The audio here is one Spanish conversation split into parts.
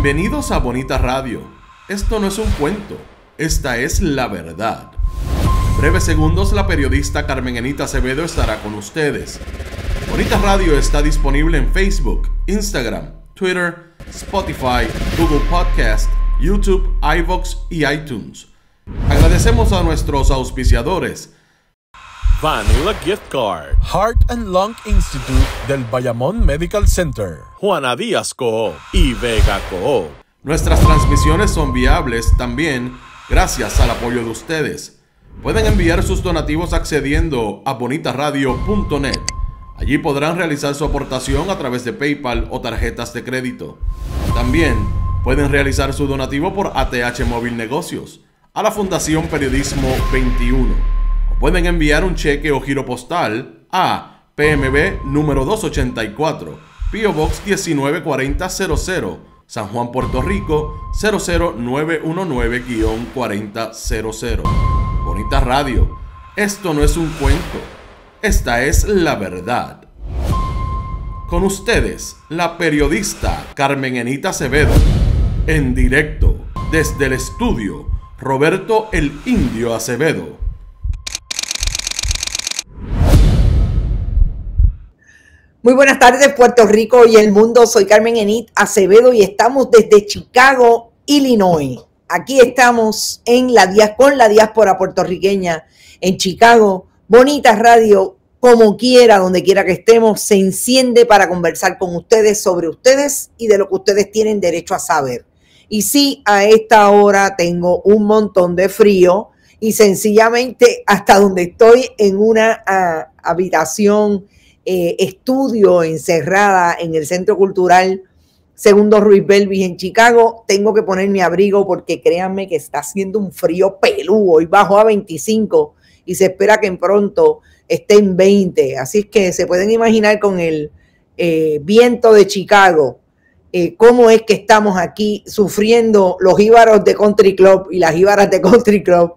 Bienvenidos a Bonita Radio. Esto no es un cuento, esta es la verdad. breves segundos, la periodista Carmen Anita Acevedo estará con ustedes. Bonita Radio está disponible en Facebook, Instagram, Twitter, Spotify, Google Podcast, YouTube, iVoox y iTunes. Agradecemos a nuestros auspiciadores Vanilla Gift Card. Heart and Lung Institute del Bayamón Medical Center. Juana Díaz Co. y Vega Co. Nuestras transmisiones son viables también gracias al apoyo de ustedes. Pueden enviar sus donativos accediendo a bonitaradio.net. Allí podrán realizar su aportación a través de PayPal o tarjetas de crédito. También pueden realizar su donativo por ATH Móvil Negocios a la Fundación Periodismo 21 pueden enviar un cheque o giro postal a PMB número 284, PO Box 194000, San Juan, Puerto Rico 00919-4000. Bonita radio, esto no es un cuento, esta es la verdad. Con ustedes, la periodista Carmen Enita Acevedo, en directo desde el estudio Roberto el Indio Acevedo Muy buenas tardes, Puerto Rico y el mundo. Soy Carmen Enid Acevedo y estamos desde Chicago, Illinois. Aquí estamos en la con la diáspora puertorriqueña en Chicago. Bonita radio, como quiera, donde quiera que estemos, se enciende para conversar con ustedes sobre ustedes y de lo que ustedes tienen derecho a saber. Y sí, a esta hora tengo un montón de frío y sencillamente hasta donde estoy en una ah, habitación eh, estudio encerrada en el Centro Cultural Segundo Ruiz Belvis en Chicago, tengo que poner mi abrigo porque créanme que está haciendo un frío peludo. Hoy bajo a 25 y se espera que en pronto esté en 20. Así es que se pueden imaginar con el eh, viento de Chicago eh, cómo es que estamos aquí sufriendo los íbaros de Country Club y las íbaras de Country Club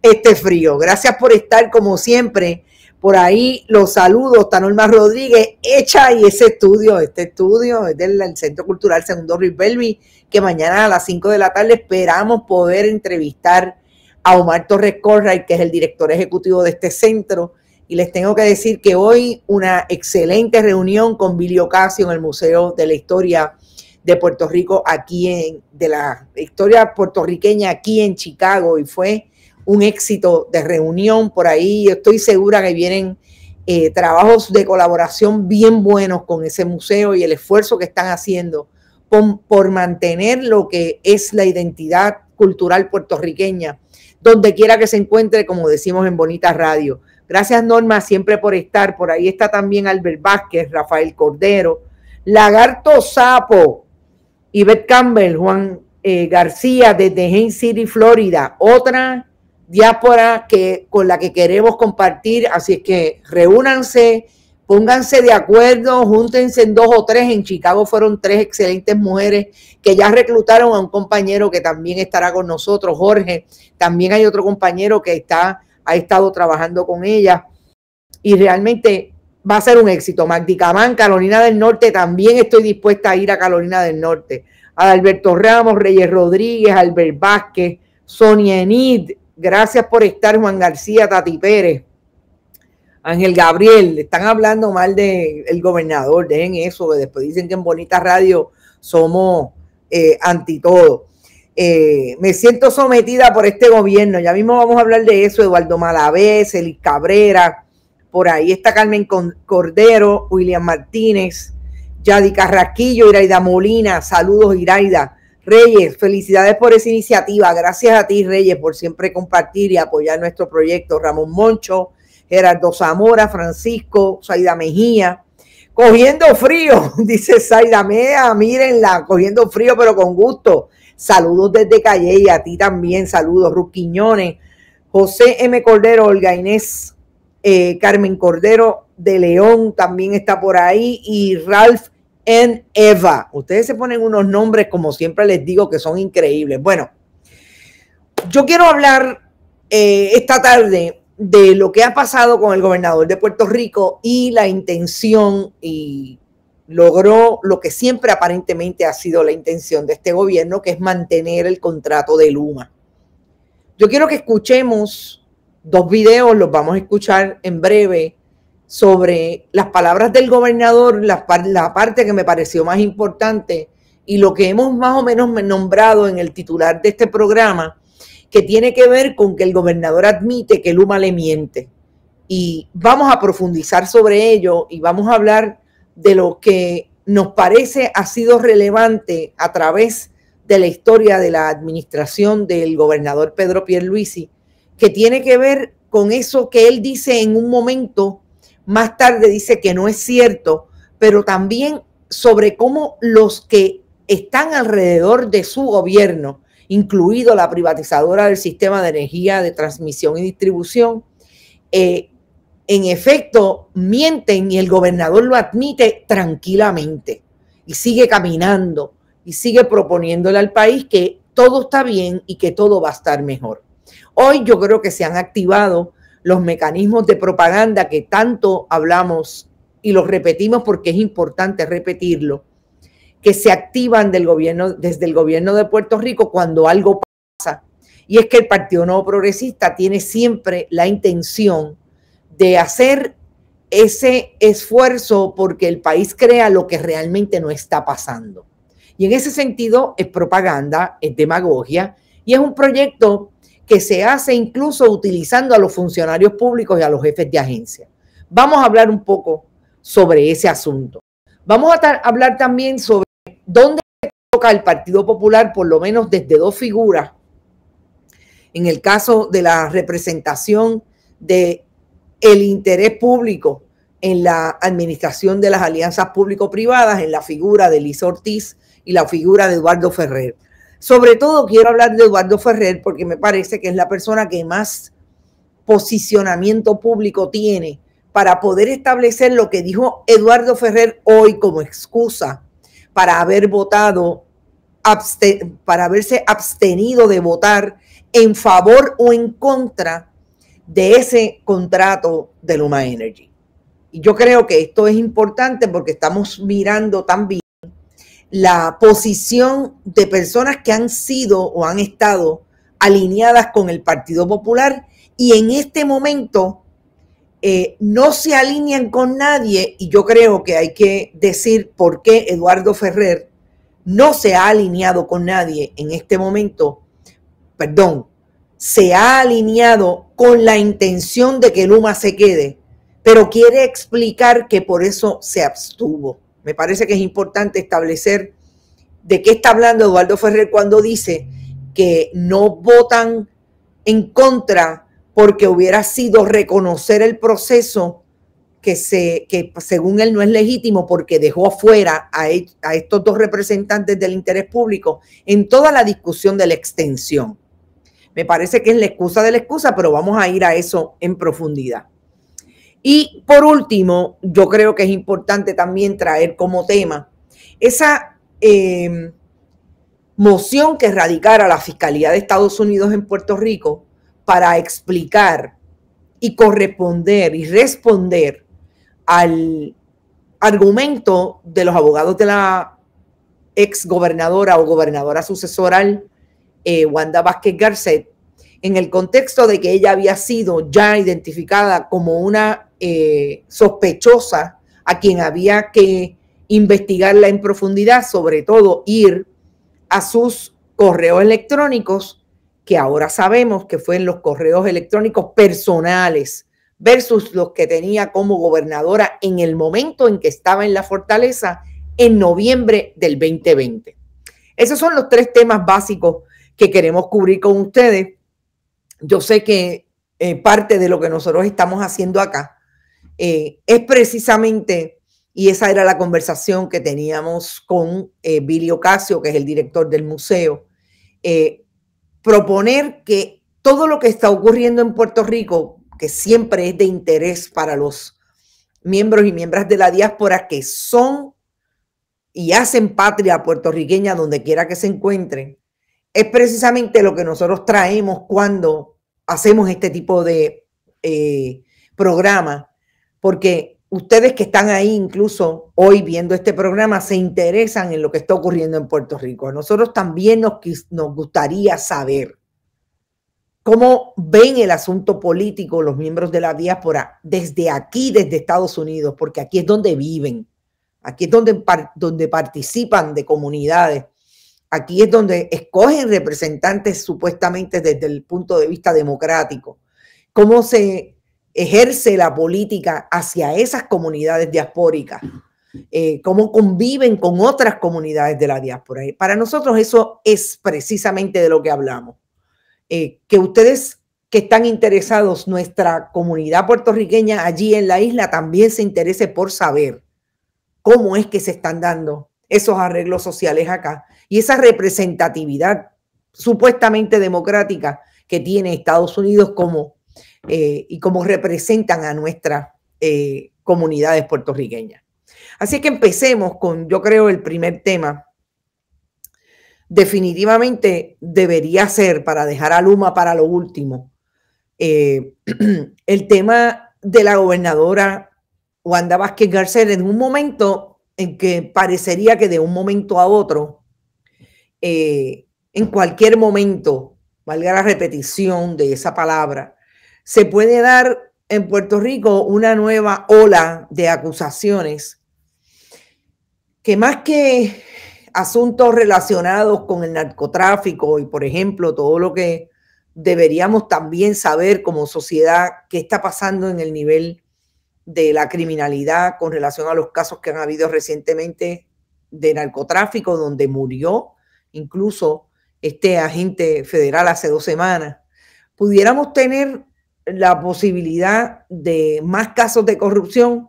este frío. Gracias por estar como siempre por ahí los saludos, Tanorma Rodríguez, hecha y ese estudio, este estudio es del, Centro Cultural Segundo Rivelmi, que mañana a las 5 de la tarde esperamos poder entrevistar a Omar Torres Corray, que es el director ejecutivo de este centro. Y les tengo que decir que hoy una excelente reunión con Billy Ocasio en el Museo de la Historia de Puerto Rico, aquí en, de la historia puertorriqueña aquí en Chicago, y fue un éxito de reunión por ahí. estoy segura que vienen eh, trabajos de colaboración bien buenos con ese museo y el esfuerzo que están haciendo por, mantener lo que es la identidad cultural puertorriqueña, donde quiera que se encuentre, como decimos en Bonita Radio. Gracias Norma siempre por estar. Por ahí está también Albert Vázquez, Rafael Cordero, Lagarto Sapo, Yvette Campbell, Juan eh, García desde Hain City, Florida. Otra diáspora que, con la que queremos compartir. Así es que reúnanse, pónganse de acuerdo, júntense en dos o tres. En Chicago fueron tres excelentes mujeres que ya reclutaron a un compañero que también estará con nosotros, Jorge. También hay otro compañero que está, ha estado trabajando con ella. Y realmente va a ser un éxito. Camán, Carolina del Norte, también estoy dispuesta a ir a Carolina del Norte. Alberto Ramos, Reyes Rodríguez, Albert Vázquez, Sonia Enid, Gracias por estar, Juan García, Tati Pérez. Ángel Gabriel, están hablando mal del gobernador, dejen eso, después dicen que en Bonita Radio somos eh, anti todo. Eh, me siento sometida por este gobierno, ya mismo vamos a hablar de eso, Eduardo Malavés, Elis Cabrera, por ahí está Carmen Cordero, William Martínez, Yadi Carraquillo, Iraida Molina, saludos Iraida, Reyes, felicidades por esa iniciativa. Gracias a ti, Reyes, por siempre compartir y apoyar nuestro proyecto. Ramón Moncho, Gerardo Zamora, Francisco, Saida Mejía. Cogiendo frío, dice Saida Mea, mírenla, cogiendo frío, pero con gusto. Saludos desde Calle y a ti también, saludos, Ruquiñones, José M. Cordero, Olga Inés, eh, Carmen Cordero de León también está por ahí y Ralph en Eva. Ustedes se ponen unos nombres, como siempre les digo, que son increíbles. Bueno, yo quiero hablar eh, esta tarde de lo que ha pasado con el gobernador de Puerto Rico y la intención y logró lo que siempre aparentemente ha sido la intención de este gobierno, que es mantener el contrato de Luma. Yo quiero que escuchemos dos videos, los vamos a escuchar en breve sobre las palabras del gobernador, la, parte que me pareció más importante y lo que hemos más o menos nombrado en el titular de este programa, que tiene que ver con que el gobernador admite que Luma le miente. Y vamos a profundizar sobre ello y vamos a hablar de lo que nos parece ha sido relevante a través de la historia de la administración del gobernador Pedro Pierluisi, que tiene que ver con eso que él dice en un momento más tarde dice que no es cierto, pero también sobre cómo los que están alrededor de su gobierno, incluido la privatizadora del sistema de energía de transmisión y distribución, eh, en efecto mienten y el gobernador lo admite tranquilamente y sigue caminando y sigue proponiéndole al país que todo está bien y que todo va a estar mejor. Hoy yo creo que se han activado los mecanismos de propaganda que tanto hablamos y los repetimos porque es importante repetirlo, que se activan del gobierno, desde el gobierno de Puerto Rico cuando algo pasa. Y es que el Partido Nuevo Progresista tiene siempre la intención de hacer ese esfuerzo porque el país crea lo que realmente no está pasando. Y en ese sentido es propaganda, es demagogia y es un proyecto que se hace incluso utilizando a los funcionarios públicos y a los jefes de agencia. Vamos a hablar un poco sobre ese asunto. Vamos a hablar también sobre dónde toca el Partido Popular, por lo menos desde dos figuras. En el caso de la representación de interés público en la administración de las alianzas público-privadas, en la figura de Liz Ortiz y la figura de Eduardo Ferrer. Sobre todo quiero hablar de Eduardo Ferrer porque me parece que es la persona que más posicionamiento público tiene para poder establecer lo que dijo Eduardo Ferrer hoy como excusa para haber votado, para haberse abstenido de votar en favor o en contra de ese contrato de Luma Energy. Y yo creo que esto es importante porque estamos mirando también la posición de personas que han sido o han estado alineadas con el Partido Popular y en este momento eh, no se alinean con nadie y yo creo que hay que decir por qué Eduardo Ferrer no se ha alineado con nadie en este momento, perdón, se ha alineado con la intención de que Luma se quede, pero quiere explicar que por eso se abstuvo. Me parece que es importante establecer de qué está hablando Eduardo Ferrer cuando dice que no votan en contra porque hubiera sido reconocer el proceso que, se, según él no es legítimo porque dejó afuera a, e, a estos dos representantes del interés público en toda la discusión de la extensión. Me parece que es la excusa de la excusa, pero vamos a ir a eso en profundidad. Y por último, yo creo que es importante también traer como tema esa em, moción que radicara la Fiscalía de Estados Unidos en Puerto Rico para explicar y corresponder y responder al argumento de los abogados de la ex gobernadora o gobernadora sucesoral eh, Wanda Vázquez Garcet en el contexto de que ella había sido ya identificada como una eh, sospechosa a quien había que investigarla en profundidad, sobre todo ir a sus correos electrónicos, que ahora sabemos que fue en los correos electrónicos personales versus los que tenía como gobernadora en el momento en que estaba en la fortaleza en noviembre del 2020. Esos son los tres temas básicos que queremos cubrir con ustedes yo sé que eh, parte de lo que nosotros estamos haciendo acá eh, es precisamente, y esa era la conversación que teníamos con eh, Billy Ocasio, que es el director del museo, eh, proponer que todo lo que está ocurriendo en Puerto Rico, que siempre es de interés para los miembros y miembros de la diáspora que son y hacen patria puertorriqueña donde quiera que se encuentren, es precisamente lo que nosotros traemos cuando hacemos este tipo de eh, programa, porque ustedes que están ahí incluso hoy viendo este programa se interesan en lo que está ocurriendo en Puerto Rico. A nosotros también nos, nos gustaría saber cómo ven el asunto político los miembros de la diáspora desde aquí, desde Estados Unidos, porque aquí es donde viven, aquí es donde, donde participan de comunidades Aquí es donde escogen representantes supuestamente desde el punto de vista democrático. ¿Cómo se ejerce la política hacia esas comunidades diaspóricas? Eh, cómo conviven con otras comunidades de la diáspora. Eh, para nosotros eso es precisamente de lo que hablamos. Eh, que ustedes que están interesados, nuestra comunidad puertorriqueña allí en la isla también se interese por saber cómo es que se están dando esos arreglos sociales acá y esa representatividad supuestamente democrática que tiene Estados Unidos como eh, y como representan a nuestras eh, comunidades puertorriqueñas. Así que empecemos con, yo creo, el primer tema. Definitivamente debería ser, para dejar a Luma para lo último, eh, el tema de la gobernadora Wanda Vázquez García en un momento en que parecería que de un momento a otro, eh, en cualquier momento, valga la repetición de esa palabra, se puede dar en Puerto Rico una nueva ola de acusaciones que más que asuntos relacionados con el narcotráfico y, por ejemplo, todo lo que deberíamos también saber como sociedad qué está pasando en el nivel de la criminalidad con relación a los casos que han habido recientemente de narcotráfico, donde murió incluso este agente federal hace dos semanas, pudiéramos tener la posibilidad de más casos de corrupción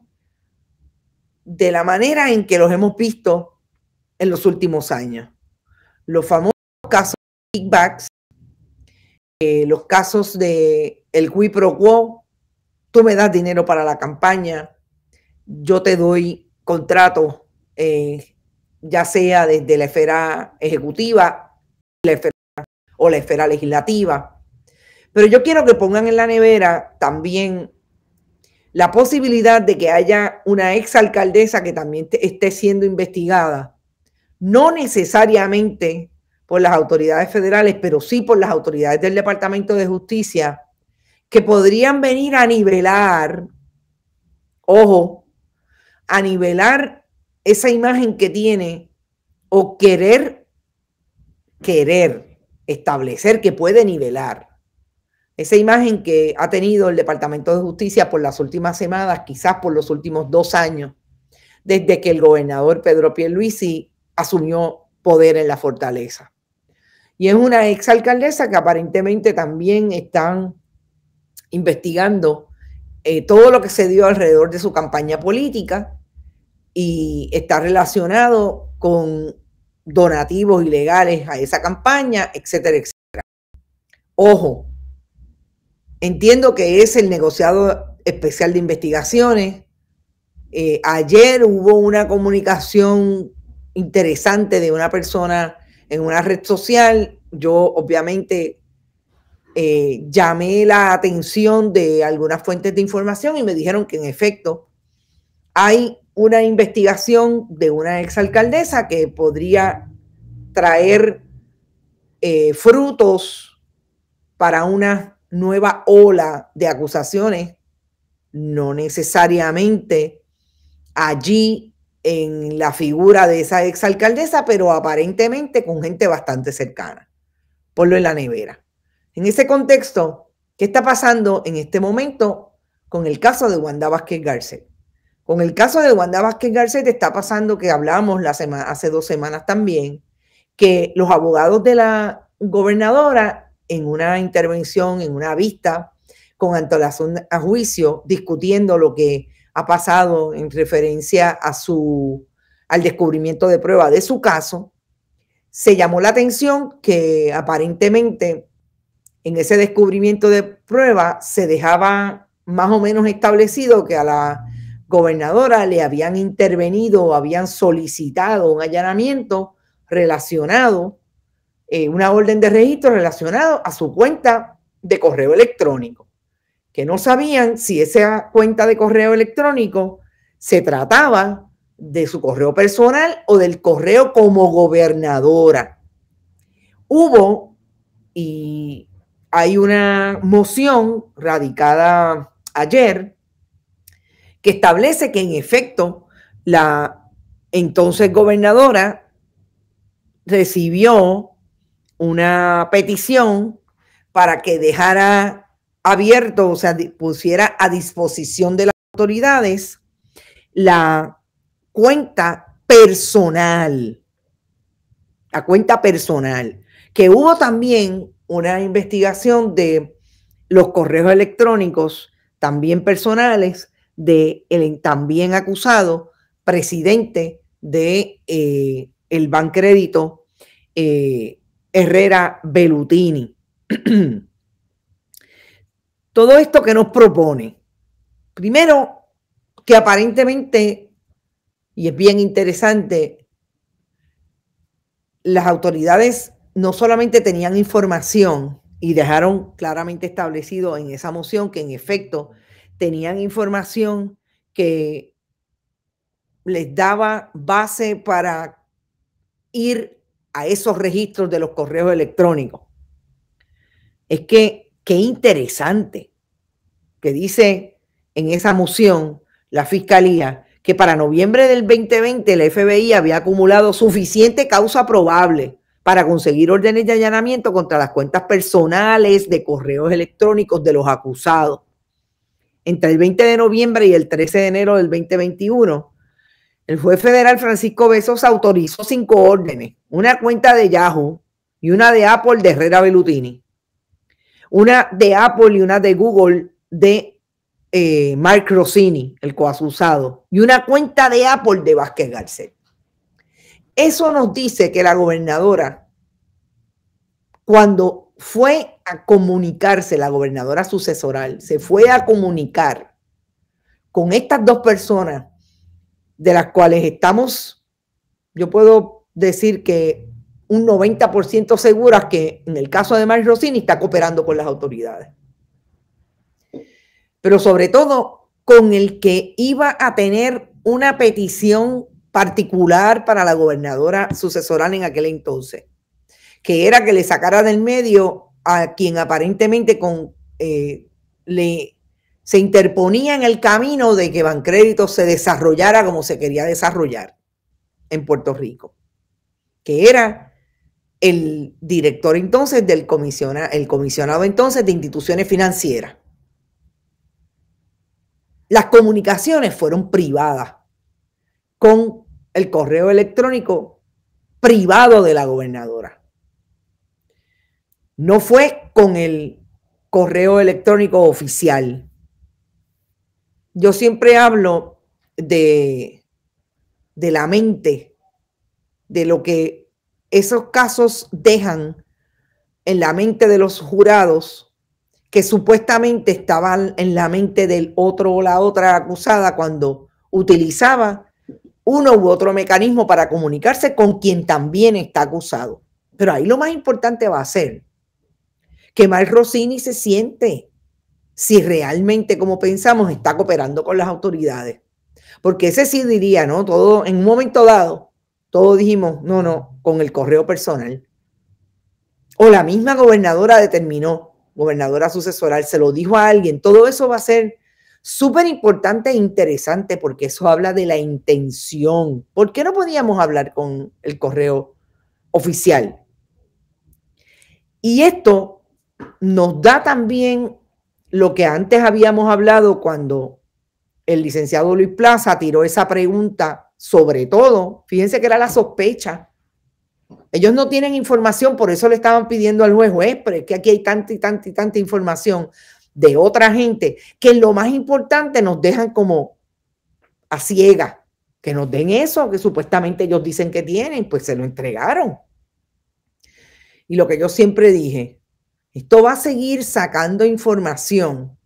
de la manera en que los hemos visto en los últimos años. Los famosos casos de kickbacks, eh, los casos de el quo, tú me das dinero para la campaña, yo te doy contrato, eh, ya sea desde la esfera ejecutiva o la esfera legislativa. Pero yo quiero que pongan en la nevera también la posibilidad de que haya una exalcaldesa que también esté siendo investigada, no necesariamente por las autoridades federales, pero sí por las autoridades del Departamento de Justicia, que podrían venir a nivelar, ojo, a nivelar esa imagen que tiene o querer, querer establecer que puede nivelar. Esa imagen que ha tenido el Departamento de Justicia por las últimas semanas, quizás por los últimos dos años, desde que el gobernador Pedro Pierluisi asumió poder en la fortaleza. Y es una exalcaldesa que aparentemente también están investigando eh, todo lo que se dio alrededor de su campaña política y está relacionado con donativos ilegales a esa campaña, etcétera, etcétera. Ojo, entiendo que es el negociado especial de investigaciones. Eh, ayer hubo una comunicación interesante de una persona en una red social. Yo obviamente eh, llamé la atención de algunas fuentes de información y me dijeron que en efecto hay una investigación de una exalcaldesa que podría traer eh, frutos para una nueva ola de acusaciones, no necesariamente allí en la figura de esa exalcaldesa, pero aparentemente con gente bastante cercana. Ponlo en la nevera. En ese contexto, ¿qué está pasando en este momento con el caso de Wanda Vázquez Garcet? Con el caso de Wanda Vázquez Garcet está pasando que hablamos la hace dos semanas también, que los abogados de la gobernadora en una intervención, en una vista con antelación a juicio, discutiendo lo que ha pasado en referencia a su, al descubrimiento de prueba de su caso, se llamó la atención que aparentemente en ese descubrimiento de prueba se dejaba más o menos establecido que a la gobernadora le habían intervenido o habían solicitado un allanamiento relacionado, eh, una orden de registro relacionado a su cuenta de correo electrónico, que no sabían si esa cuenta de correo electrónico se trataba de su correo personal o del correo como gobernadora. Hubo, y hay una moción radicada ayer que establece que en efecto la entonces gobernadora recibió una petición para que dejara abierto, o sea, pusiera a disposición de las autoridades la cuenta personal, la cuenta personal, que hubo también una investigación de los correos electrónicos, también personales, de el también acusado presidente de eh, el Bancrédito eh, Herrera Belutini. Todo esto que nos propone. Primero, que aparentemente, y es bien interesante, las autoridades no solamente tenían información y dejaron claramente establecido en esa moción que en efecto tenían información que les daba base para ir a esos registros de los correos electrónicos. Es que, qué interesante que dice en esa moción la Fiscalía que para noviembre del 2020 la FBI había acumulado suficiente causa probable para conseguir órdenes de allanamiento contra las cuentas personales de correos electrónicos de los acusados. Entre el 20 de noviembre y el 13 de enero del 2021, el juez federal Francisco Besos autorizó cinco órdenes, una cuenta de Yahoo y una de Apple de Herrera Belutini, una de Apple y una de Google de eh, Mark Rossini, el coasusado, y una cuenta de Apple de Vázquez Garcet. Eso nos dice que la gobernadora, cuando fue a comunicarse, la gobernadora sucesoral, se fue a comunicar con estas dos personas de las cuales estamos, yo puedo decir que un 90% seguras que en el caso de Maris Rossini está cooperando con las autoridades. Pero sobre todo con el que iba a tener una petición particular para la gobernadora sucesoral en aquel entonces, que era que le sacara del medio a quien aparentemente eh, le, se interponía en el camino de que Bancrédito se desarrollara como se quería desarrollar en Puerto Rico, que era el director entonces del comisionado, el comisionado entonces de instituciones financieras. Las comunicaciones fueron privadas con el correo electrónico privado de la gobernadora. No fue con el correo electrónico oficial. Yo siempre hablo de, de la mente, de lo que esos casos dejan en la mente de los jurados que supuestamente estaban en la mente del otro o la otra acusada cuando utilizaba uno u otro mecanismo para comunicarse con quien también está acusado. Pero ahí lo más importante va a ser que Mal Rossini se siente si realmente, como pensamos, está cooperando con las autoridades. Porque ese sí diría, ¿no? Todo, en un momento dado, todos dijimos, no, no, con el correo personal. O la misma gobernadora determinó, gobernadora sucesoral, se lo dijo a alguien, todo eso va a ser Súper importante e interesante porque eso habla de la intención. ¿Por qué no podíamos hablar con el correo oficial? Y esto nos da también lo que antes habíamos hablado cuando el licenciado Luis Plaza tiró esa pregunta, sobre todo, fíjense que era la sospecha. Ellos no tienen información, por eso le estaban pidiendo al juez, juez, pero es que aquí hay tanta y tanta y tanta información de otra gente, que lo más importante nos dejan como a ciega, que nos den eso que supuestamente ellos dicen que tienen, pues se lo entregaron. Y lo que yo siempre dije, esto va a seguir sacando información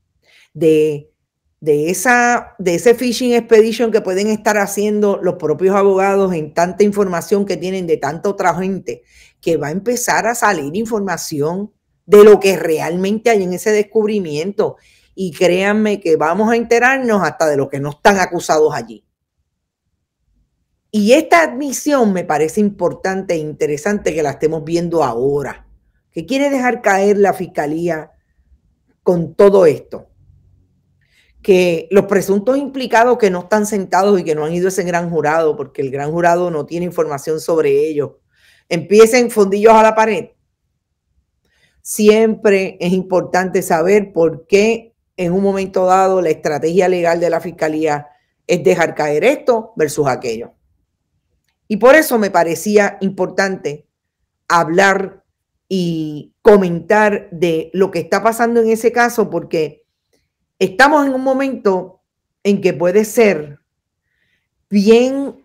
de, de, esa, de ese phishing expedition que pueden estar haciendo los propios abogados en tanta información que tienen de tanta otra gente, que va a empezar a salir información de lo que realmente hay en ese descubrimiento. Y créanme que vamos a enterarnos hasta de lo que no están acusados allí. Y esta admisión me parece importante e interesante que la estemos viendo ahora. ¿Qué quiere dejar caer la fiscalía con todo esto? Que los presuntos implicados que no están sentados y que no han ido a ese gran jurado, porque el gran jurado no tiene información sobre ellos, empiecen fondillos a la pared Siempre es importante saber por qué en un momento dado la estrategia legal de la fiscalía es dejar caer esto versus aquello. Y por eso me parecía importante hablar y comentar de lo que está pasando en ese caso, porque estamos en un momento en que puede ser bien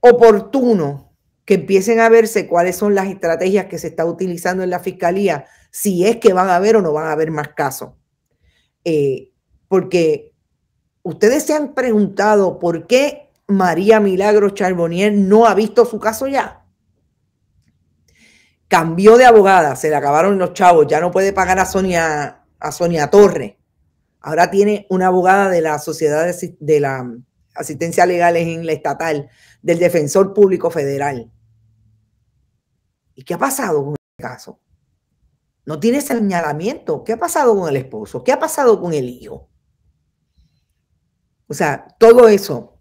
oportuno que empiecen a verse cuáles son las estrategias que se está utilizando en la fiscalía, si es que van a haber o no van a haber más casos. Eh, porque ustedes se han preguntado por qué María Milagro Charbonnier no ha visto su caso ya. Cambió de abogada, se le acabaron los chavos, ya no puede pagar a Sonia, a Sonia Torres. Ahora tiene una abogada de la Sociedad de, de la Asistencia Legal en la Estatal, del Defensor Público Federal qué ha pasado con el caso? No tiene señalamiento. ¿Qué ha pasado con el esposo? ¿Qué ha pasado con el hijo? O sea, todo eso.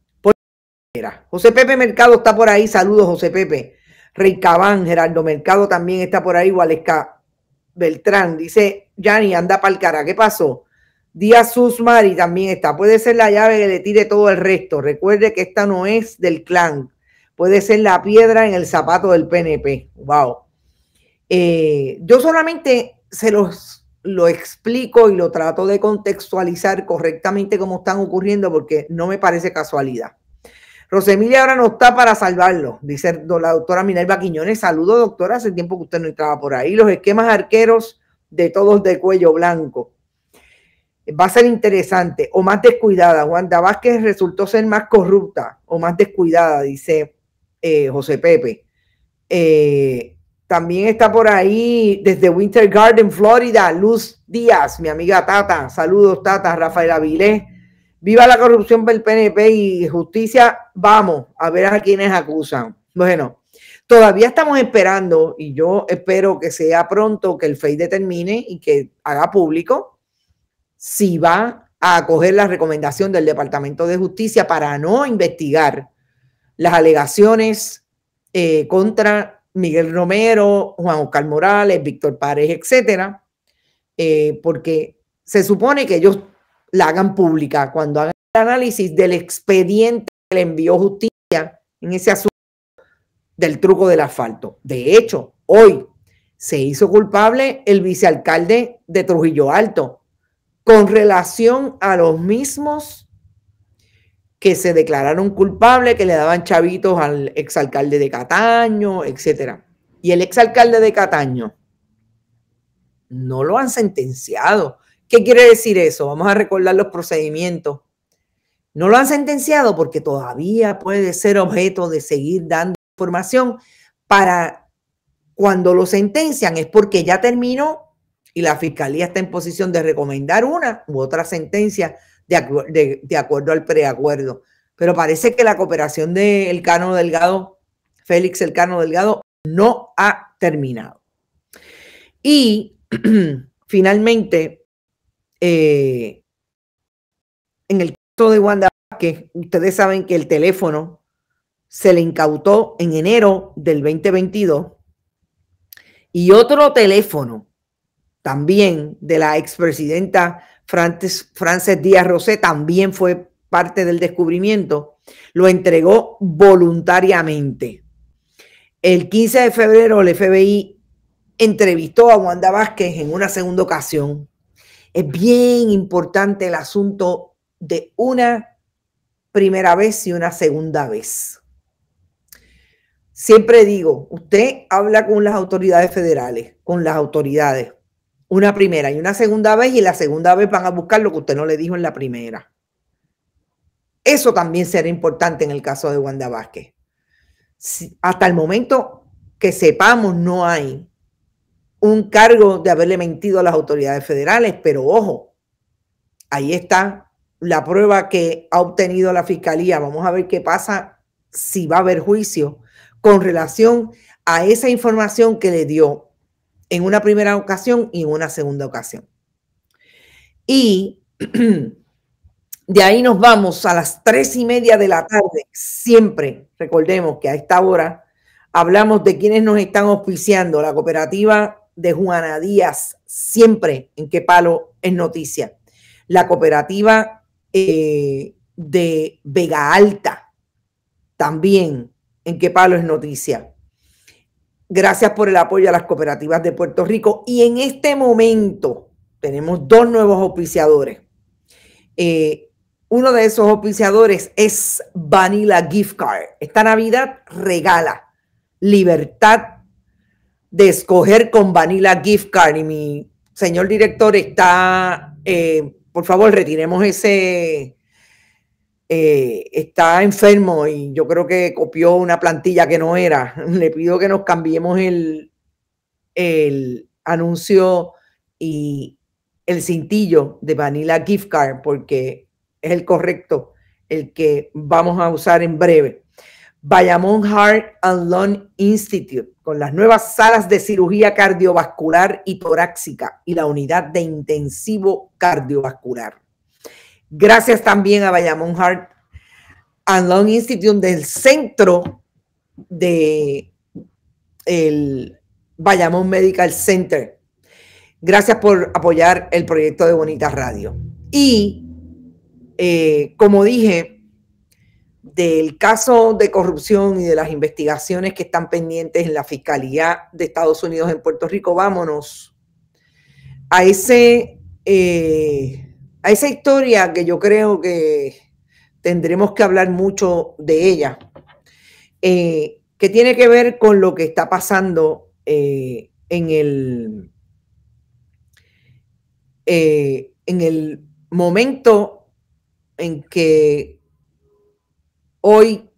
José Pepe Mercado está por ahí. Saludos, José Pepe. Rey Cabán, Gerardo Mercado también está por ahí. Gualesca Beltrán dice: Yanni, anda para el cara. ¿Qué pasó? Díaz Susmari también está. Puede ser la llave que le tire todo el resto. Recuerde que esta no es del clan puede ser la piedra en el zapato del PNP. ¡Wow! Eh, yo solamente se los lo explico y lo trato de contextualizar correctamente cómo están ocurriendo porque no me parece casualidad. Rosemilia ahora no está para salvarlo, dice la doctora Minerva Quiñones. Saludo, doctora, hace tiempo que usted no estaba por ahí. Los esquemas arqueros de todos de cuello blanco. Va a ser interesante o más descuidada. Wanda Vázquez resultó ser más corrupta o más descuidada, dice eh, José Pepe. Eh, también está por ahí desde Winter Garden, Florida, Luz Díaz, mi amiga Tata. Saludos, Tata, Rafael Avilés. Viva la corrupción del PNP y justicia. Vamos a ver a quienes acusan. Bueno, todavía estamos esperando y yo espero que sea pronto que el FEI determine y que haga público si va a acoger la recomendación del Departamento de Justicia para no investigar las alegaciones eh, contra Miguel Romero, Juan Oscar Morales, Víctor Párez, etcétera, eh, porque se supone que ellos la hagan pública cuando hagan el análisis del expediente que le envió justicia en ese asunto del truco del asfalto. De hecho, hoy se hizo culpable el vicealcalde de Trujillo Alto con relación a los mismos que se declararon culpables, que le daban chavitos al exalcalde de Cataño, etc. Y el exalcalde de Cataño no lo han sentenciado. ¿Qué quiere decir eso? Vamos a recordar los procedimientos. No lo han sentenciado porque todavía puede ser objeto de seguir dando información para cuando lo sentencian es porque ya terminó y la fiscalía está en posición de recomendar una u otra sentencia de, acuerdo al preacuerdo. Pero parece que la cooperación de Elcano Delgado, Félix Elcano Delgado, no ha terminado. Y finalmente, eh, en el caso de Wanda que ustedes saben que el teléfono se le incautó en enero del 2022 y otro teléfono también de la expresidenta Francis, Frances Díaz Rosé también fue parte del descubrimiento, lo entregó voluntariamente. El 15 de febrero el FBI entrevistó a Wanda Vázquez en una segunda ocasión. Es bien importante el asunto de una primera vez y una segunda vez. Siempre digo, usted habla con las autoridades federales, con las autoridades, una primera y una segunda vez y la segunda vez van a buscar lo que usted no le dijo en la primera. Eso también será importante en el caso de Wanda Vázquez. hasta el momento que sepamos no hay un cargo de haberle mentido a las autoridades federales, pero ojo, ahí está la prueba que ha obtenido la fiscalía. Vamos a ver qué pasa si va a haber juicio con relación a esa información que le dio en una primera ocasión y en una segunda ocasión. Y de ahí nos vamos a las tres y media de la tarde. Siempre recordemos que a esta hora hablamos de quienes nos están auspiciando, la cooperativa de Juana Díaz, siempre en qué palo es noticia. La cooperativa eh, de Vega Alta, también en qué palo es noticia. Gracias por el apoyo a las cooperativas de Puerto Rico. Y en este momento tenemos dos nuevos oficiadores. Eh, uno de esos oficiadores es Vanilla Gift Card. Esta Navidad regala libertad de escoger con Vanilla Gift Card. Y mi señor director está, eh, por favor, retiremos ese, eh, está enfermo y yo creo que copió una plantilla que no era. Le pido que nos cambiemos el, anuncio y el cintillo de Vanilla Gift Card porque es el correcto, el que vamos a usar en breve. Bayamón Heart and Lung Institute, con las nuevas salas de cirugía cardiovascular y torácica y la unidad de intensivo cardiovascular. Gracias también a Bayamón Heart and Long Institute del centro de el Bayamón Medical Center. Gracias por apoyar el proyecto de Bonita Radio. Y eh, como dije, del caso de corrupción y de las investigaciones que están pendientes en la Fiscalía de Estados Unidos en Puerto Rico, vámonos a ese eh, a esa historia que yo creo que tendremos que hablar mucho de ella, eh, que tiene que ver con lo que está pasando eh, en, el, eh, en el momento en que hoy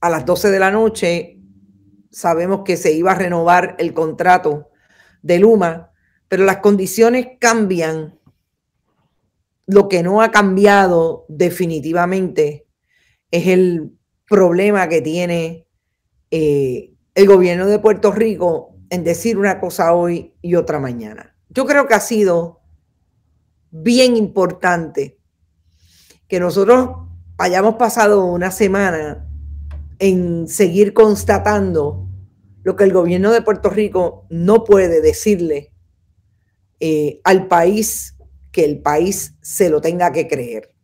a las 12 de la noche sabemos que se iba a renovar el contrato de Luma, pero las condiciones cambian lo que no ha cambiado definitivamente es el problema que tiene eh, el gobierno de Puerto Rico en decir una cosa hoy y otra mañana. Yo creo que ha sido bien importante que nosotros hayamos pasado una semana en seguir constatando lo que el gobierno de Puerto Rico no puede decirle eh, al país que el país se lo tenga que creer.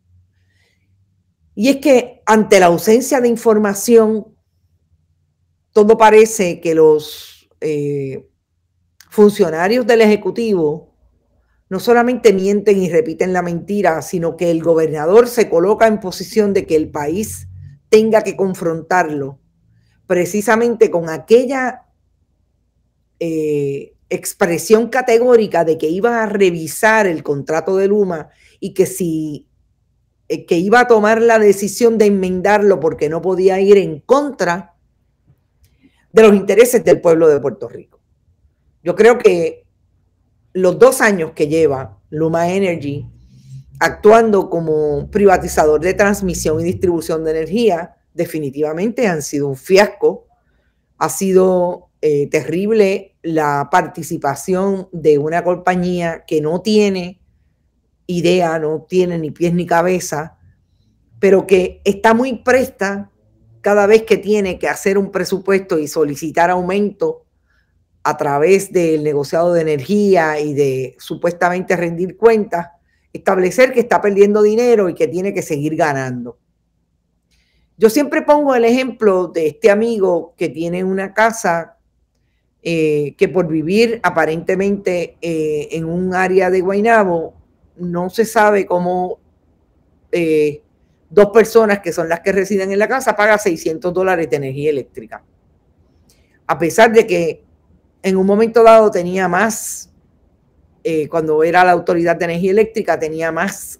Y es que ante la ausencia de información, todo parece que los eh, funcionarios del Ejecutivo no solamente mienten y repiten la mentira, sino que el gobernador se coloca en posición de que el país tenga que confrontarlo precisamente con aquella eh, expresión categórica de que iba a revisar el contrato de Luma y que si eh, que iba a tomar la decisión de enmendarlo porque no podía ir en contra de los intereses del pueblo de Puerto Rico. Yo creo que los dos años que lleva Luma Energy actuando como privatizador de transmisión y distribución de energía definitivamente han sido un fiasco, ha sido eh, terrible la participación de una compañía que no tiene idea, no tiene ni pies ni cabeza, pero que está muy presta cada vez que tiene que hacer un presupuesto y solicitar aumento a través del negociado de energía y de supuestamente rendir cuentas, establecer que está perdiendo dinero y que tiene que seguir ganando. Yo siempre pongo el ejemplo de este amigo que tiene una casa eh, que por vivir aparentemente eh, en un área de Guaynabo, no se sabe cómo eh, dos personas que son las que residen en la casa pagan 600 dólares de energía eléctrica. A pesar de que en un momento dado tenía más, cuando era la autoridad de energía eléctrica, tenía más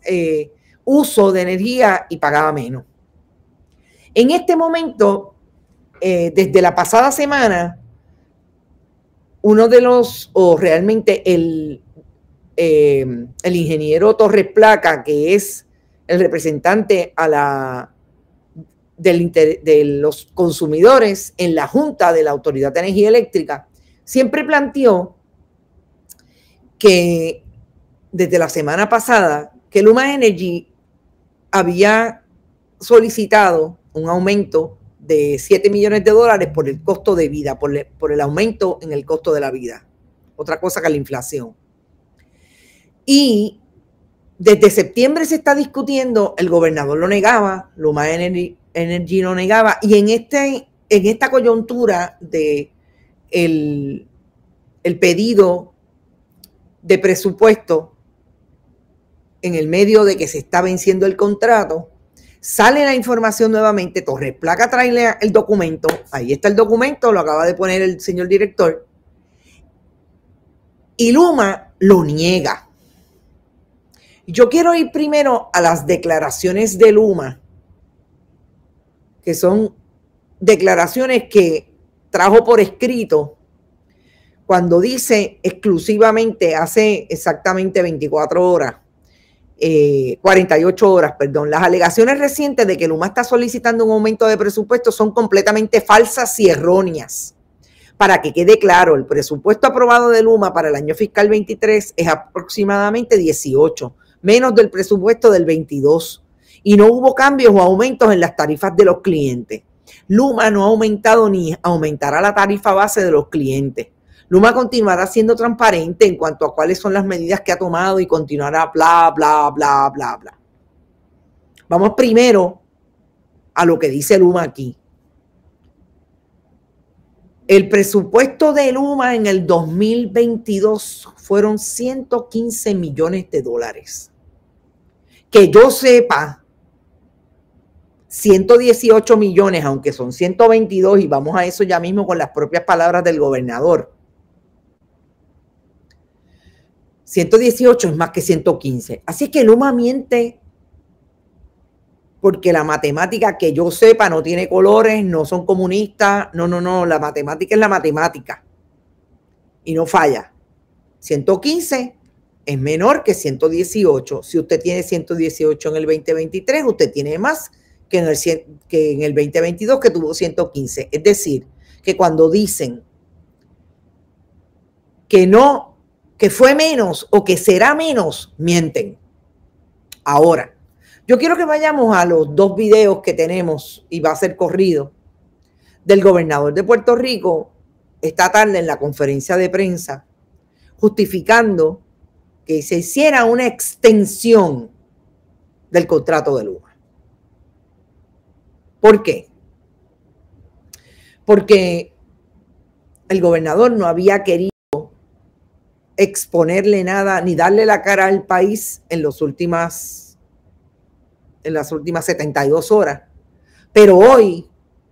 uso de energía y pagaba menos. En este momento, desde la pasada semana, uno de los, o realmente el, em, el ingeniero Torres Placa, que es el representante a la, del de los consumidores en la Junta de la Autoridad de Energía Eléctrica, siempre planteó que desde la semana pasada, que Luma Energy había solicitado un aumento de 7 millones de dólares por el costo de vida, por, el aumento en el costo de la vida. Otra cosa que la inflación. Y desde septiembre se está discutiendo, el gobernador lo negaba, Luma Energy, lo negaba, y en, este, en esta coyuntura de el, el pedido de presupuesto en el medio de que se está venciendo el contrato, Sale la información nuevamente, Torres Placa trae el documento, ahí está el documento, lo acaba de poner el señor director, y Luma lo niega. Yo quiero ir primero a las declaraciones de Luma, que son declaraciones que trajo por escrito cuando dice exclusivamente hace exactamente 24 horas 48 eh, horas, perdón. Las alegaciones recientes de que Luma está solicitando un aumento de presupuesto son completamente falsas y erróneas. Para que quede claro, el presupuesto aprobado de Luma para el año fiscal 23 es aproximadamente 18, menos del presupuesto del 22. Y no hubo cambios o aumentos en las tarifas de los clientes. Luma no ha aumentado ni aumentará la tarifa base de los clientes. Luma continuará siendo transparente en cuanto a cuáles son las medidas que ha tomado y continuará bla, bla, bla, bla, bla. Vamos primero a lo que dice Luma aquí. El presupuesto de Luma en el 2022 fueron 115 millones de dólares. Que yo sepa, 118 millones, aunque son 122, y vamos a eso ya mismo con las propias palabras del gobernador. 118 es más que 115. Así que Luma miente porque la matemática que yo sepa no tiene colores, no son comunistas, no, no, no, la matemática es la matemática y no falla. 115 es menor que 118. Si usted tiene 118 en el 2023, usted tiene más que en el, que en el 2022 que tuvo 115. Es decir, que cuando dicen que no que fue menos o que será menos, mienten. Ahora, yo quiero que vayamos a los dos videos que tenemos y va a ser corrido del gobernador de Puerto Rico esta tarde en la conferencia de prensa justificando que se hiciera una extensión del contrato de Luma. ¿Por qué? Porque el gobernador no había querido exponerle nada ni darle la cara al país en, los últimas, en las últimas 72 horas. Pero hoy,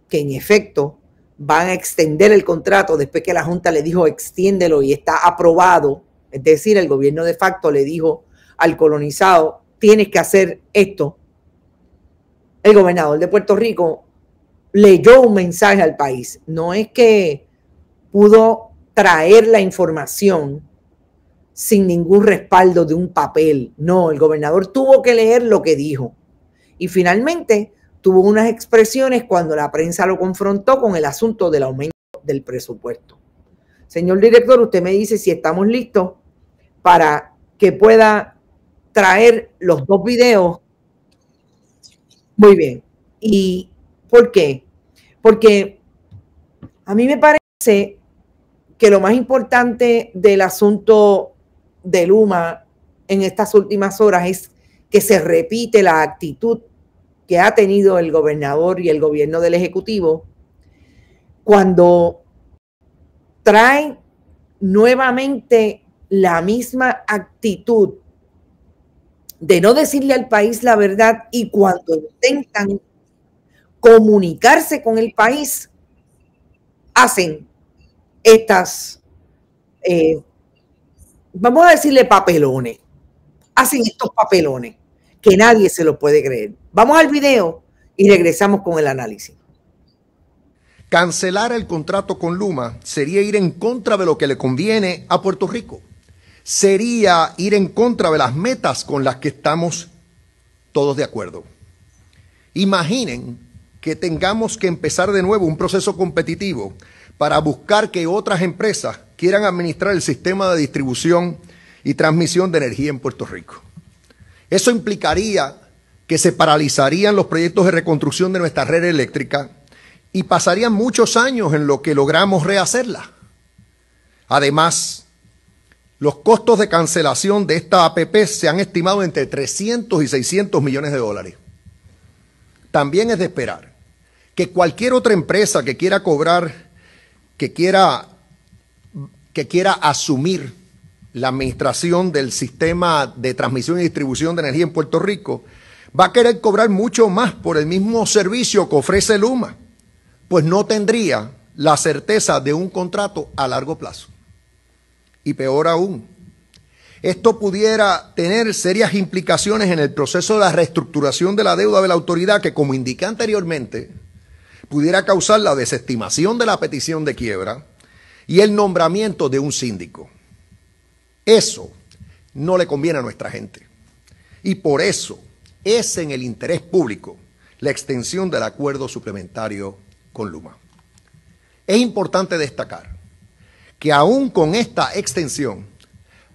que en efecto van a extender el contrato después que la Junta le dijo extiéndelo y está aprobado, es decir, el gobierno de facto le dijo al colonizado, tienes que hacer esto. El gobernador de Puerto Rico leyó un mensaje al país. No es que pudo traer la información sin ningún respaldo de un papel. No, el gobernador tuvo que leer lo que dijo. Y finalmente tuvo unas expresiones cuando la prensa lo confrontó con el asunto del aumento del presupuesto. Señor director, usted me dice si estamos listos para que pueda traer los dos videos. Muy bien. ¿Y por qué? Porque a mí me parece que lo más importante del asunto de Luma en estas últimas horas es que se repite la actitud que ha tenido el gobernador y el gobierno del Ejecutivo cuando traen nuevamente la misma actitud de no decirle al país la verdad y cuando intentan comunicarse con el país, hacen estas eh, vamos a decirle papelones, hacen estos papelones que nadie se lo puede creer. Vamos al video y regresamos con el análisis. Cancelar el contrato con Luma sería ir en contra de lo que le conviene a Puerto Rico. Sería ir en contra de las metas con las que estamos todos de acuerdo. Imaginen que tengamos que empezar de nuevo un proceso competitivo para buscar que otras empresas quieran administrar el sistema de distribución y transmisión de energía en Puerto Rico. Eso implicaría que se paralizarían los proyectos de reconstrucción de nuestra red eléctrica y pasarían muchos años en lo que logramos rehacerla. Además, los costos de cancelación de esta APP se han estimado entre 300 y 600 millones de dólares. También es de esperar que cualquier otra empresa que quiera cobrar, que quiera que quiera asumir la administración del sistema de transmisión y distribución de energía en Puerto Rico, va a querer cobrar mucho más por el mismo servicio que ofrece Luma, pues no tendría la certeza de un contrato a largo plazo. Y peor aún, esto pudiera tener serias implicaciones en el proceso de la reestructuración de la deuda de la autoridad que, como indiqué anteriormente, pudiera causar la desestimación de la petición de quiebra, y el nombramiento de un síndico. Eso no le conviene a nuestra gente. Y por eso es en el interés público la extensión del acuerdo suplementario con Luma. Es importante destacar que aún con esta extensión,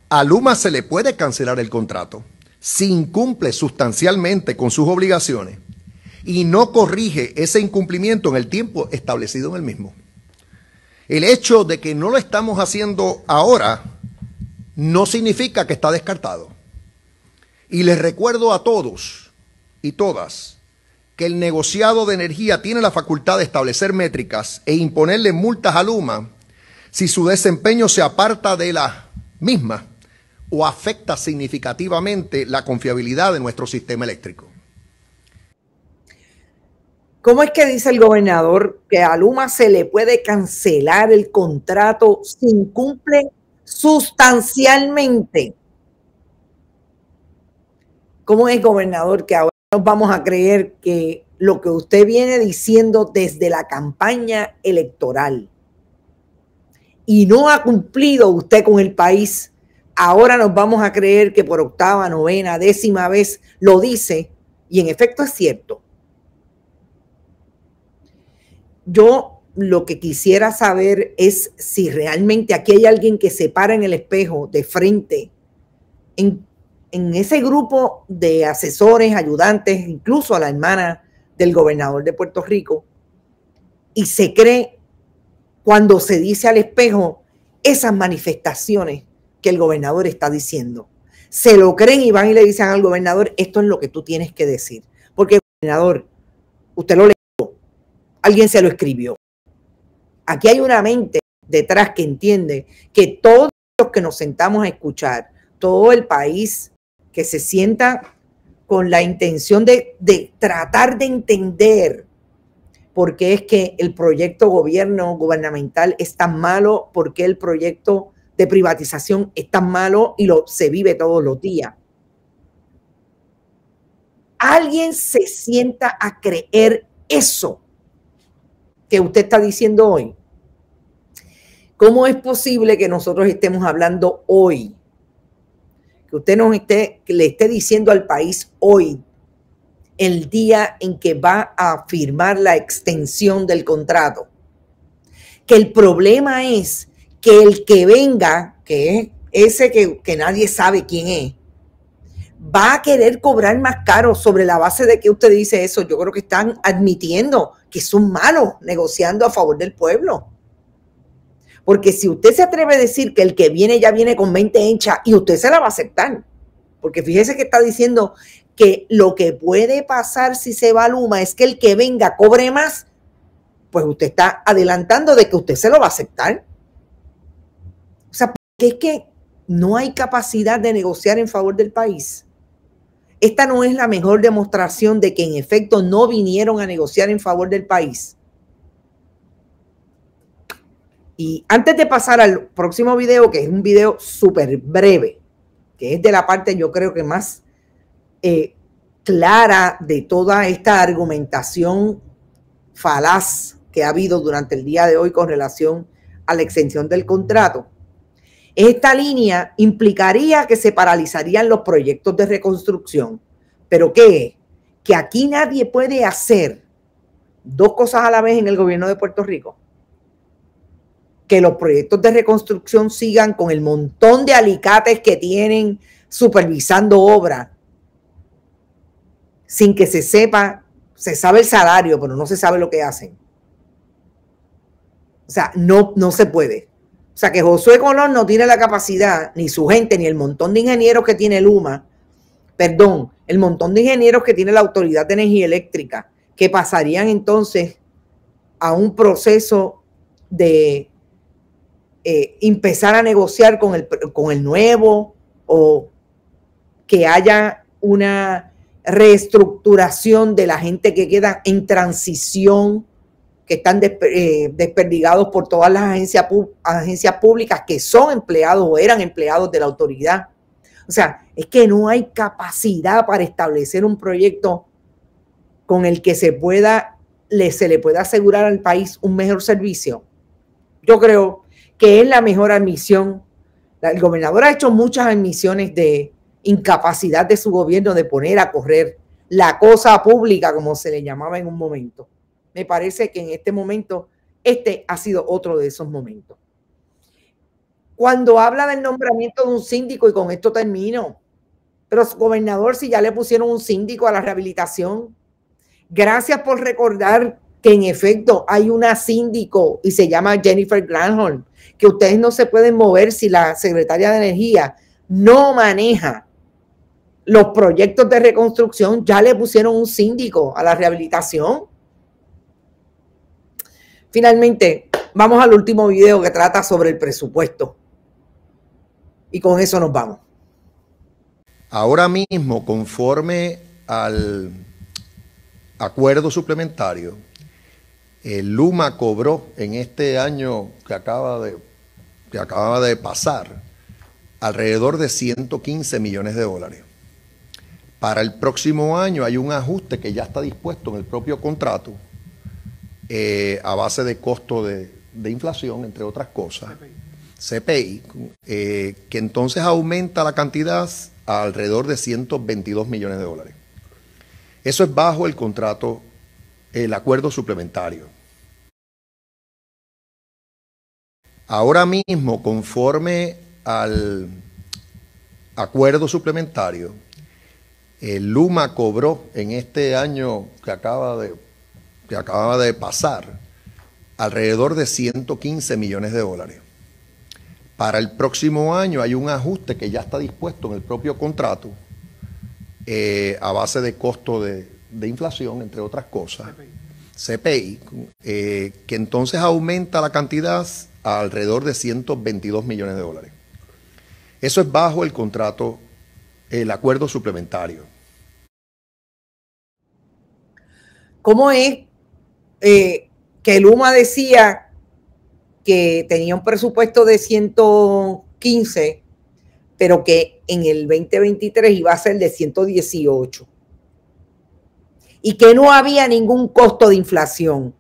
a Luma se le puede cancelar el contrato si incumple sustancialmente con sus obligaciones y no corrige ese incumplimiento en el tiempo establecido en el mismo. El hecho de que no lo estamos haciendo ahora no significa que está descartado. Y les recuerdo a todos y todas que el negociado de energía tiene la facultad de establecer métricas e imponerle multas a Luma si su desempeño se aparta de la misma o afecta significativamente la confiabilidad de nuestro sistema eléctrico. ¿Cómo es que dice el gobernador que a Luma se le puede cancelar el contrato sin incumple sustancialmente? ¿Cómo es, gobernador, que ahora nos vamos a creer que lo que usted viene diciendo desde la campaña electoral y no ha cumplido usted con el país, ahora nos vamos a creer que por octava, novena, décima vez lo dice y en efecto es cierto? Yo lo que quisiera saber es si realmente aquí hay alguien que se para en el espejo de frente, en, ese grupo de asesores, ayudantes, incluso a la hermana del gobernador de Puerto Rico, y se cree cuando se dice al espejo esas manifestaciones que el gobernador está diciendo. Se lo creen y van y le dicen al gobernador, esto es lo que tú tienes que decir. Porque, gobernador, usted lo lee alguien se lo escribió. Aquí hay una mente detrás que entiende que todos los que nos sentamos a escuchar, todo el país que se sienta con la intención de, tratar de entender por qué es que el proyecto gobierno gubernamental es tan malo, por qué el proyecto de privatización es tan malo y lo, se vive todos los días alguien se sienta a creer eso que usted está diciendo hoy? ¿Cómo es posible que nosotros estemos hablando hoy? Que usted nos le esté diciendo al país hoy, el día en que va a firmar la extensión del contrato. Que el problema es que el que venga, que es ese que, que nadie sabe quién es, va a querer cobrar más caro sobre la base de que usted dice eso. Yo creo que están admitiendo que son malos negociando a favor del pueblo. Porque si usted se atreve a decir que el que viene ya viene con mente hincha y usted se la va a aceptar, porque fíjese que está diciendo que lo que puede pasar si se va Luma es que el que venga cobre más, pues usted está adelantando de que usted se lo va a aceptar. O sea, porque es que no hay capacidad de negociar en favor del país. Esta no es la mejor demostración de que en efecto no vinieron a negociar en favor del país. Y antes de pasar al próximo video, que es un video súper breve, que es de la parte yo creo que más eh, clara de toda esta argumentación falaz que ha habido durante el día de hoy con relación a la exención del contrato. Esta línea implicaría que se paralizarían los proyectos de reconstrucción. ¿Pero qué? Que aquí nadie puede hacer dos cosas a la vez en el gobierno de Puerto Rico. Que los proyectos de reconstrucción sigan con el montón de alicates que tienen supervisando obra sin que se sepa, se sabe el salario, pero no se sabe lo que hacen. O sea, no, no se puede. O sea que Josué Colón no tiene la capacidad, ni su gente, ni el montón de ingenieros que tiene Luma, perdón, el montón de ingenieros que tiene la Autoridad de Energía Eléctrica, que pasarían entonces a un proceso de eh, empezar a negociar con el, con el nuevo o que haya una reestructuración de la gente que queda en transición que están eh, desperdigados por todas las agencias, agencias públicas que son empleados o eran empleados de la autoridad. O sea, es que no hay capacidad para establecer un proyecto con el que se pueda, le, se le pueda asegurar al país un mejor servicio. Yo creo que es la mejor admisión. El gobernador ha hecho muchas admisiones de incapacidad de su gobierno de poner a correr la cosa pública, como se le llamaba en un momento. Me parece que en este momento, este ha sido otro de esos momentos. Cuando habla del nombramiento de un síndico, y con esto termino, pero gobernador, si ya le pusieron un síndico a la rehabilitación, gracias por recordar que en efecto hay una síndico y se llama Jennifer Granholm, que ustedes no se pueden mover si la secretaria de Energía no maneja los proyectos de reconstrucción, ya le pusieron un síndico a la rehabilitación. Finalmente, vamos al último video que trata sobre el presupuesto. Y con eso nos vamos. Ahora mismo, conforme al acuerdo suplementario, el eh, Luma cobró en este año que acaba de, que acaba de pasar alrededor de 115 millones de dólares. Para el próximo año hay un ajuste que ya está dispuesto en el propio contrato eh, a base de costo de, inflación, entre otras cosas, CPI, eh, que entonces aumenta la cantidad a alrededor de 122 millones de dólares. Eso es bajo el contrato, el acuerdo suplementario. Ahora mismo, conforme al acuerdo suplementario, el eh, Luma cobró en este año que acaba de que acababa de pasar alrededor de 115 millones de dólares. Para el próximo año hay un ajuste que ya está dispuesto en el propio contrato eh, a base de costo de, inflación, entre otras cosas, CPI, eh, que entonces aumenta la cantidad a alrededor de 122 millones de dólares. Eso es bajo el contrato, el acuerdo suplementario. ¿Cómo es que eh, que Luma decía que tenía un presupuesto de 115, pero que en el 2023 iba a ser de 118. Y que no había ningún costo de inflación.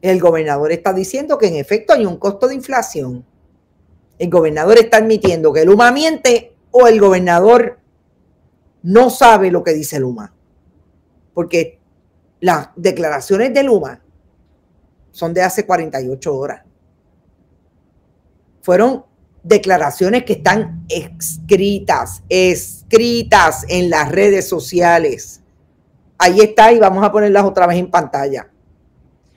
El gobernador está diciendo que en efecto hay un costo de inflación. El gobernador está admitiendo que el UMA miente o el gobernador no sabe lo que dice el Luma. Porque las declaraciones de Luma son de hace 48 horas. Fueron declaraciones que están escritas, escritas en las redes sociales. Ahí está y vamos a ponerlas otra vez en pantalla.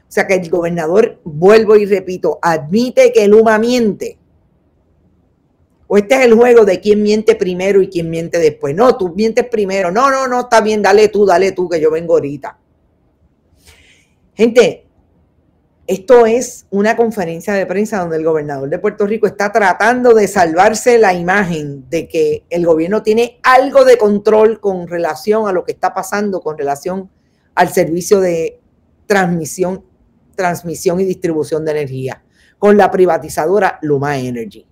O sea que el gobernador, vuelvo y repito, admite que Luma miente. O este es el juego de quién miente primero y quién miente después. No, tú mientes primero. No, no, no, está bien, dale tú, dale tú, que yo vengo ahorita. Gente, esto es una conferencia de prensa donde el gobernador de Puerto Rico está tratando de salvarse la imagen de que el gobierno tiene algo de control con relación a lo que está pasando, con relación al servicio de transmisión, transmisión y distribución de energía, con la privatizadora Luma Energy.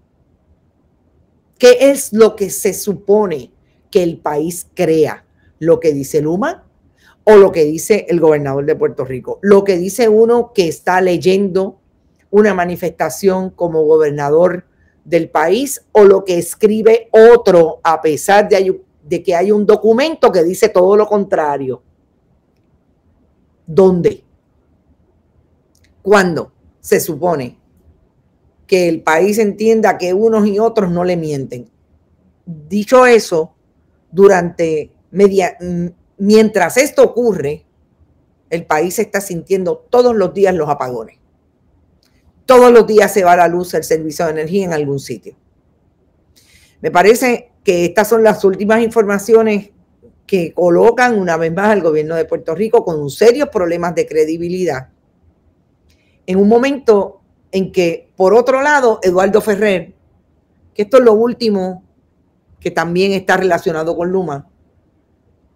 ¿Qué es lo que se supone que el país crea? Lo que dice Luma, o lo que dice el gobernador de Puerto Rico. Lo que dice uno que está leyendo una manifestación como gobernador del país o lo que escribe otro a pesar de, que hay un documento que dice todo lo contrario. ¿Dónde? ¿Cuándo se supone que el país entienda que unos y otros no le mienten? Dicho eso, durante media, mientras esto ocurre, el país está sintiendo todos los días los apagones. Todos los días se va a la luz, el servicio de energía en algún sitio. Me parece que estas son las últimas informaciones que colocan una vez más al gobierno de Puerto Rico con serios problemas de credibilidad. En un momento en que, por otro lado, Eduardo Ferrer, que esto es lo último que también está relacionado con Luma,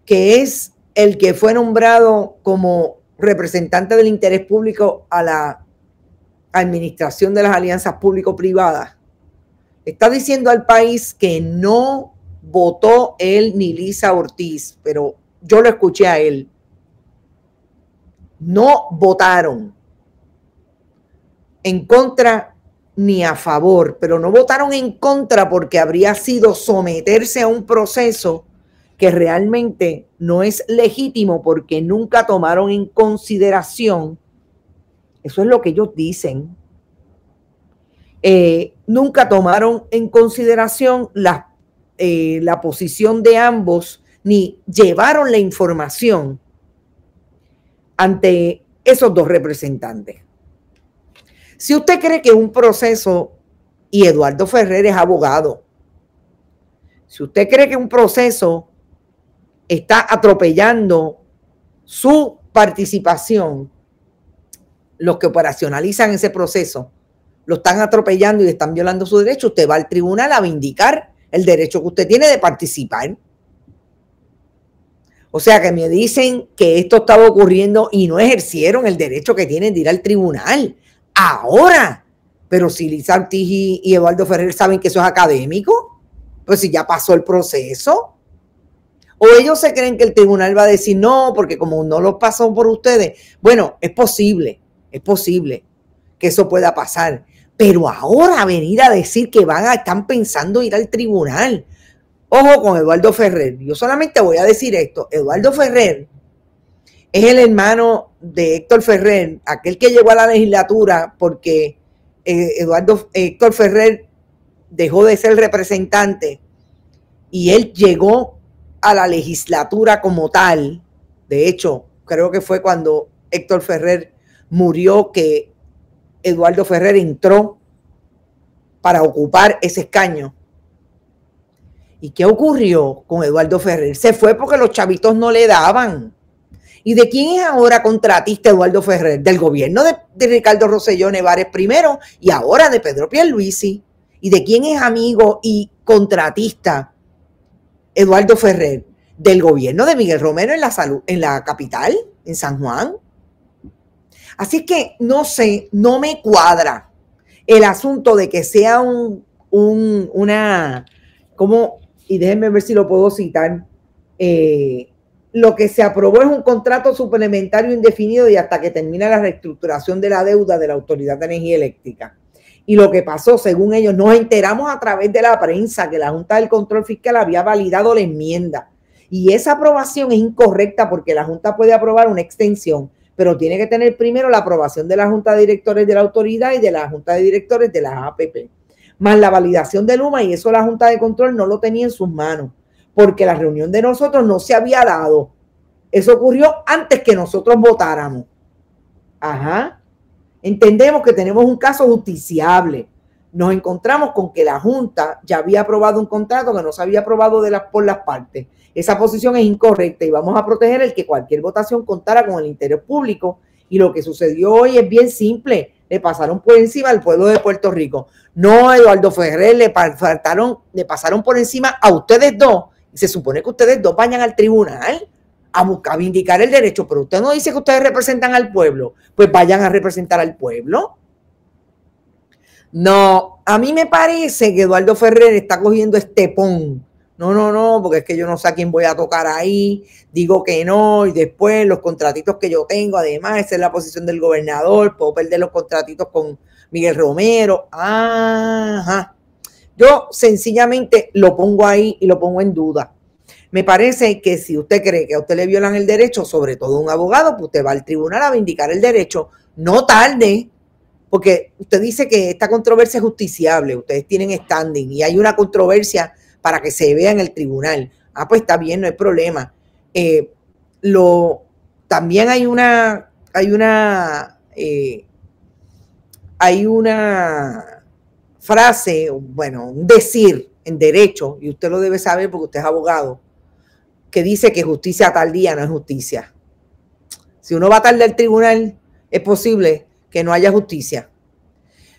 que es el que fue nombrado como representante del interés público a la administración de las alianzas público-privadas, está diciendo al país que no votó él ni Lisa Ortiz, pero yo lo escuché a él. No votaron en contra ni a favor, pero no votaron en contra porque habría sido someterse a un proceso que realmente no es legítimo porque nunca tomaron en consideración, eso es lo que ellos dicen, eh, nunca tomaron en consideración la, eh, la posición de ambos ni llevaron la información ante esos dos representantes. Si usted cree que un proceso, y Eduardo Ferrer es abogado, si usted cree que un proceso está atropellando su participación, los que operacionalizan ese proceso, lo están atropellando y están violando su derecho, usted va al tribunal a vindicar el derecho que usted tiene de participar. O sea que me dicen que esto estaba ocurriendo y no ejercieron el derecho que tienen de ir al tribunal. Ahora. Pero si Lisa Ortiz y, Eduardo Ferrer saben que eso es académico, pues si ya pasó el proceso. O ellos se creen que el tribunal va a decir no, porque como no lo pasó por ustedes. Bueno, es posible, es posible que eso pueda pasar. Pero ahora venir a decir que van a, están pensando ir al tribunal. Ojo con Eduardo Ferrer. Yo solamente voy a decir esto. Eduardo Ferrer es el hermano de Héctor Ferrer, aquel que llegó a la legislatura porque eh, Eduardo, eh, Héctor Ferrer dejó de ser representante y él llegó a la legislatura como tal. De hecho, creo que fue cuando Héctor Ferrer murió que Eduardo Ferrer entró para ocupar ese escaño. ¿Y qué ocurrió con Eduardo Ferrer? Se fue porque los chavitos no le daban. ¿Y de quién es ahora contratista Eduardo Ferrer? Del gobierno de, Ricardo Rosselló Nevares primero y ahora de Pedro Pierluisi. ¿Y de quién es amigo y contratista Eduardo Ferrer, del gobierno de Miguel Romero en la, salud, en la capital, en San Juan. Así que no sé, no me cuadra el asunto de que sea un, una, como, y déjenme ver si lo puedo citar, eh, lo que se aprobó es un contrato suplementario indefinido y hasta que termina la reestructuración de la deuda de la Autoridad de Energía Eléctrica. Y lo que pasó, según ellos, nos enteramos a través de la prensa que la Junta del Control Fiscal había validado la enmienda. Y esa aprobación es incorrecta porque la Junta puede aprobar una extensión, pero tiene que tener primero la aprobación de la Junta de Directores de la Autoridad y de la Junta de Directores de la APP, más la validación de Luma y eso la Junta de Control no lo tenía en sus manos, porque la reunión de nosotros no se había dado. Eso ocurrió antes que nosotros votáramos. Ajá. Entendemos que tenemos un caso justiciable. Nos encontramos con que la Junta ya había aprobado un contrato que no se había aprobado de las, por las partes. Esa posición es incorrecta y vamos a proteger el que cualquier votación contara con el interés público. Y lo que sucedió hoy es bien simple. Le pasaron por encima al pueblo de Puerto Rico. No, Eduardo Ferrer, le, faltaron, le pasaron por encima a ustedes dos. Se supone que ustedes dos vayan al tribunal a buscar vindicar el derecho, pero usted no dice que ustedes representan al pueblo, pues vayan a representar al pueblo. No, a mí me parece que Eduardo Ferrer está cogiendo este pon, No, no, no, porque es que yo no sé a quién voy a tocar ahí, digo que no, y después los contratitos que yo tengo, además, esa es la posición del gobernador, puedo perder los contratitos con Miguel Romero. Ajá. Yo sencillamente lo pongo ahí y lo pongo en duda. Me parece que si usted cree que a usted le violan el derecho, sobre todo un abogado, pues usted va al tribunal a vindicar el derecho. No tarde, porque usted dice que esta controversia es justiciable, ustedes tienen standing y hay una controversia para que se vea en el tribunal. Ah, pues está bien, no hay problema. Eh, lo, también hay una, hay una, eh, hay una frase, bueno, un decir en derecho, y usted lo debe saber porque usted es abogado, que dice que justicia tal día no es justicia. Si uno va tarde al tribunal, es posible que no haya justicia.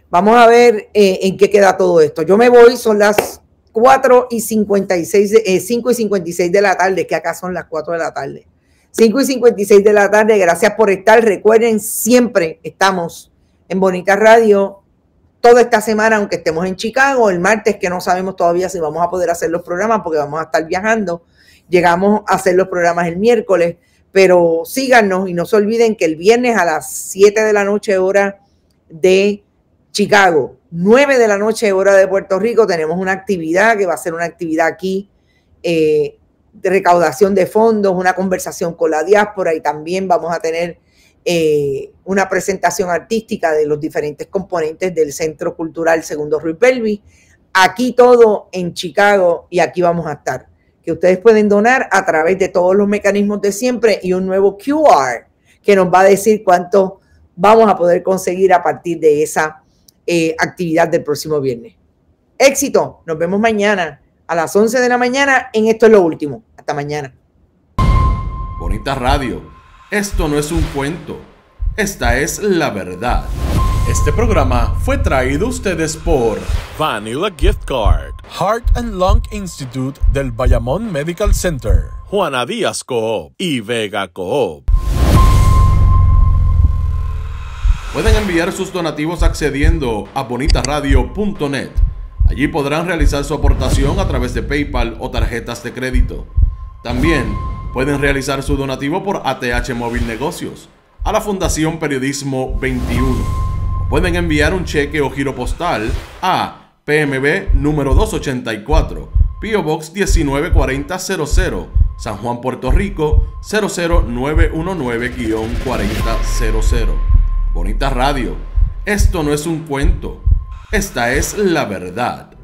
Vamos a ver eh, en qué queda todo esto. Yo me voy, son las 4 y 56, 5 y 56 eh, de la tarde, que acá son las 4 de la tarde. 5 y 56 de la tarde, gracias por estar. Recuerden, siempre estamos en Bonita Radio toda esta semana, aunque estemos en Chicago, el martes que no sabemos todavía si vamos a poder hacer los programas porque vamos a estar viajando llegamos a hacer los programas el miércoles, pero síganos y no se olviden que el viernes a las 7 de la noche hora de Chicago, 9 de la noche hora de Puerto Rico, tenemos una actividad que va a ser una actividad aquí eh, de recaudación de fondos, una conversación con la diáspora y también vamos a tener eh, una presentación artística de los diferentes componentes del Centro Cultural Segundo Ruiz pelvis Aquí todo en Chicago y aquí vamos a estar que ustedes pueden donar a través de todos los mecanismos de siempre y un nuevo QR que nos va a decir cuánto vamos a poder conseguir a partir de esa eh, actividad del próximo viernes. Éxito, nos vemos mañana a las 11 de la mañana en Esto es lo Último. Hasta mañana. Bonita Radio, esto no es un cuento, esta es la verdad. Este programa fue traído a ustedes por Vanilla Gift Card, Heart and Lung Institute del Bayamón Medical Center, Juana Díaz Coop y Vega Coop. Pueden enviar sus donativos accediendo a bonitaradio.net. Allí podrán realizar su aportación a través de PayPal o tarjetas de crédito. También pueden realizar su donativo por ATH Móvil Negocios a la Fundación Periodismo 21 pueden enviar un cheque o giro postal a PMB número 284, PO Box 194000, San Juan, Puerto Rico 00919-4000. Bonita radio, esto no es un cuento, esta es la verdad.